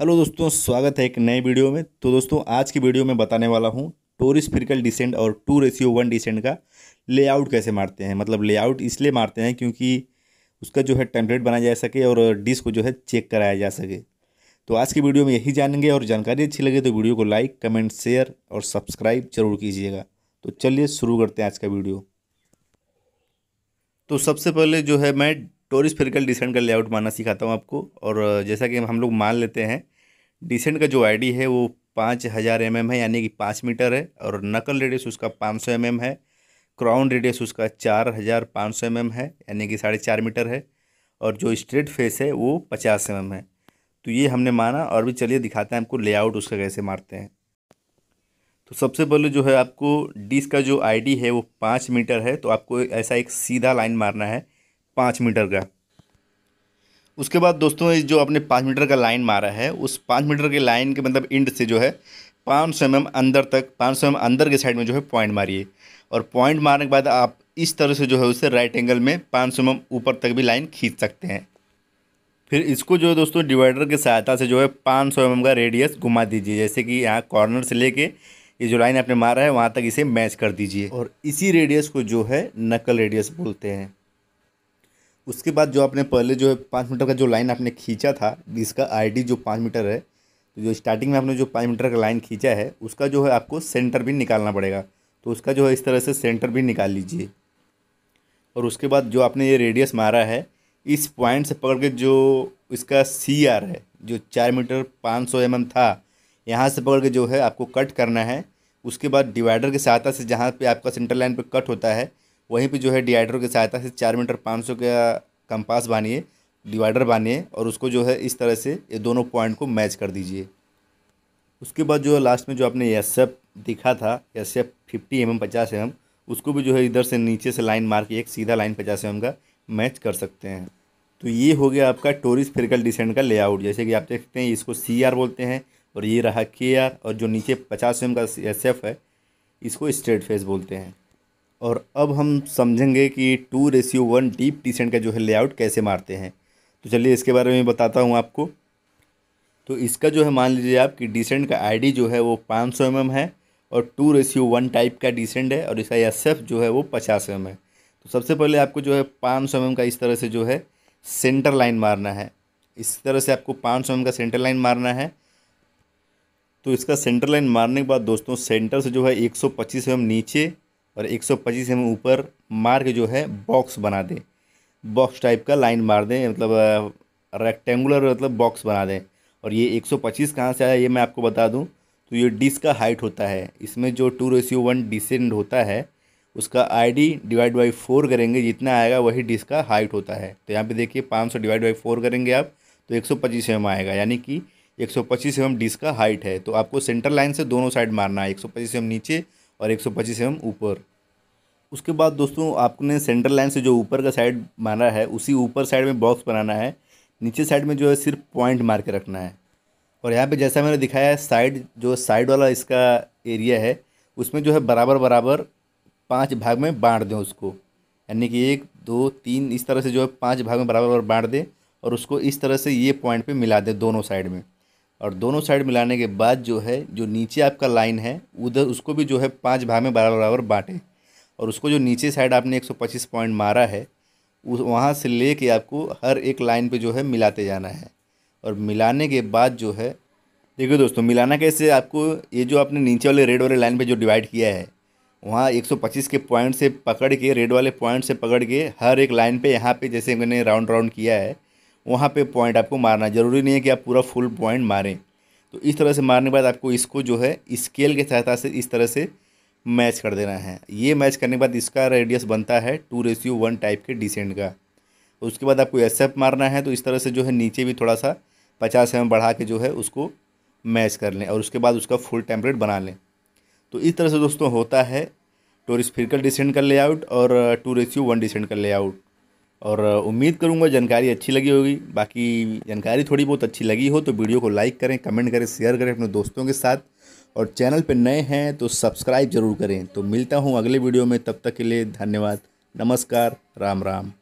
hello दोस्तों स्वागत है एक नए वीडियो में तो दोस्तों आज की वीडियो में बताने वाला हूँ टोरिस फिरकल डिसेंट और टू रेशियो वन डिसेंट का लेआउट कैसे मारते हैं मतलब लेआउट इसलिए मारते हैं क्योंकि उसका जो है टेम्पलेट बनाया जा सके और डिस्क को जो है चेक कराया जा सके तो आज की वीडियो में यही जानेंगे और जानकारी अच्छी लगे तो वीडियो को लाइक कमेंट शेयर और सब्सक्राइब जरूर कीजिएगा तो चलिए शुरू करते हैं आज का वीडियो तो सबसे पहले जो है मैं टोरिस फिरकल डिसेंट का लेआउट मानना सिखाता हूँ आपको और जैसा कि हम लोग मान लेते हैं डिसेंट का जो आईडी है वो पाँच हज़ार एम है यानी कि पाँच मीटर है और नकल रेडियस उसका पाँच सौ एम है क्राउन रेडियस उसका चार हज़ार पाँच सौ एम है यानी कि साढ़े चार मीटर है और जो स्ट्रेट फेस है वो पचास एम है तो ये हमने माना और भी चलिए दिखाते हैं आपको लेआउट उसका कैसे मारते हैं तो सबसे पहले जो है आपको डिस का जो आईडी है वो पाँच मीटर है तो आपको ऐसा एक सीधा लाइन मारना है पाँच मीटर का उसके बाद दोस्तों इस जो आपने पाँच मीटर का लाइन मारा है उस पाँच मीटर के लाइन के मतलब इंड से जो है पाँच सौ एम अंदर तक पाँच सौ एम अंदर के साइड में जो है पॉइंट मारिए और पॉइंट मारने के बाद आप इस तरह से जो है उसे राइट एंगल में पाँच सौ एम ऊपर तक भी लाइन खींच सकते हैं फिर इसको जो है दोस्तों डिवाइडर की सहायता से जो है पाँच सौ एम का रेडियस घुमा दीजिए जैसे कि यहाँ कॉर्नर से लेके ये जो लाइन आपने मारा है वहाँ तक इसे मैच कर दीजिए और इसी रेडियस को जो है नकल रेडियस बोलते हैं उसके बाद जो आपने पहले जो है पाँच मीटर का जो लाइन आपने खींचा था इसका आईडी जो पाँच मीटर है तो जो स्टार्टिंग में आपने जो पाँच मीटर का लाइन खींचा है उसका जो है आपको सेंटर भी निकालना पड़ेगा तो उसका जो है इस तरह से सेंटर भी निकाल लीजिए और उसके बाद जो आपने ये रेडियस मारा है इस पॉइंट से पकड़ के जो इसका सी आर है जो चार मीटर पाँच सौ एम एम था यहाँ से पकड़ के जो है आपको कट करना है उसके बाद डिवाइडर के सहायता से जहाँ पे आपका सेंटर लाइन पर कट होता है वहीं पे जो है डिवाइडर की सहायता से चार मीटर पाँच सौ का कंपास बानिए डिवाइडर बानिए और उसको जो है इस तरह से ये दोनों पॉइंट को मैच कर दीजिए उसके बाद जो है लास्ट में जो आपने एफ दिखा था एफ फिफ्टी एम एम पचास एम उसको भी जो है इधर से नीचे से लाइन मार के एक सीधा लाइन पचास एम का मैच कर सकते हैं तो ये हो गया आपका टोरिस फिरकल डिसेंट का लेआउट जैसे कि आप देखते हैं इसको सी आर बोलते हैं और ये रहा के आर और जो नीचे पचास एम का एस एफ है इसको स्ट्रेट फेस बोलते हैं और अब हम समझेंगे कि टू रेशियो वन डीप टीसेंट का जो है लेआउट कैसे मारते हैं तो चलिए इसके बारे में बताता हूँ आपको तो इसका जो है मान लीजिए आप कि डिसेंट का आईडी जो है वो पाँच सौ mm है और टू रेशियो वन टाइप का डिसेंट है और इसका एस जो है वो पचास एम mm है तो सबसे पहले आपको जो है पाँच सौ एम का इस तरह से जो है सेंटर लाइन मारना है इस तरह से आपको पाँच सौ एम का सेंटर लाइन मारना है तो इसका सेंटर लाइन मारने के बाद दोस्तों सेंटर से जो है एक सौ पच्चीस एम नीचे और 125 सौ ऊपर मार के जो है बॉक्स बना दें बॉक्स टाइप का लाइन मार दें मतलब रेक्टेंगुलर मतलब बॉक्स बना दें और ये 125 कहाँ से आया ये मैं आपको बता दूँ तो ये डिस का हाइट होता है इसमें जो टू रेसियो वन डिसेंड होता है उसका I D divide by four करेंगे जितना आएगा वही डिस का हाइट होता है तो यहाँ पे देखिए पाँच सौ डिवाइड बाई फोर करेंगे आप तो एक सौ पच्चीस एम आएगा यानी कि एक सौ पच्चीस एम डिस का हाइट है तो आपको सेंटर लाइन से दोनों साइड मारना है एक सौ पच्चीस एम नीचे और एक सौ पच्चीस ऊपर उसके बाद दोस्तों आपने सेंटर लाइन से जो ऊपर का साइड मारा है उसी ऊपर साइड में बॉक्स बनाना है नीचे साइड में जो है सिर्फ पॉइंट मार के रखना है और यहाँ पे जैसा मैंने दिखाया है साइड जो साइड वाला इसका एरिया है उसमें जो है बराबर बराबर पांच भाग में बांट दें उसको यानी कि एक दो तीन इस तरह से जो है पाँच भाग में बराबर बराबर बांट दें और उसको इस तरह से ये पॉइंट पर मिला दें दोनों साइड में और दोनों साइड मिलाने के बाद जो है जो नीचे आपका लाइन है उधर उसको भी जो है पाँच भाग में बराबर बराबर बाँटें और उसको जो नीचे साइड आपने 125 पॉइंट मारा है उस वहाँ से ले कर आपको हर एक लाइन पे जो है मिलाते जाना है और मिलाने के बाद जो है देखिए दोस्तों मिलाना कैसे आपको ये जो आपने नीचे वाले रेड वाले लाइन पे जो डिवाइड किया है वहाँ 125 के पॉइंट से पकड़ के रेड वाले पॉइंट से पकड़ के हर एक लाइन पे यहाँ पे जैसे मैंने राउंड राउंड किया है वहाँ पे पॉइंट आपको मारना ज़रूरी नहीं है कि आप पूरा फुल पॉइंट मारें तो इस तरह से मारने के बाद आपको इसको जो है स्केल के सहायता से इस तरह से मैच कर देना है ये मैच करने के बाद इसका रेडियस बनता है टू रेसियो वन टाइप के डिसेंट का उसके बाद आपको एस मारना है तो इस तरह से जो है नीचे भी थोड़ा सा पचास एम बढ़ा के जो है उसको मैच कर लें और उसके बाद उसका फुल टेम्परेट बना लें तो इस तरह से दोस्तों होता है टोरिस्फिरिकल डिसेंट का लेआउट और टू रेसियो वन डिसेंट का लेआउट और उम्मीद करूँगा जानकारी अच्छी लगी होगी बाकी जानकारी थोड़ी बहुत अच्छी लगी हो तो वीडियो को लाइक करें कमेंट करें शेयर करें अपने दोस्तों के साथ और चैनल पर नए हैं तो सब्सक्राइब ज़रूर करें तो मिलता हूँ अगले वीडियो में तब तक के लिए धन्यवाद नमस्कार राम राम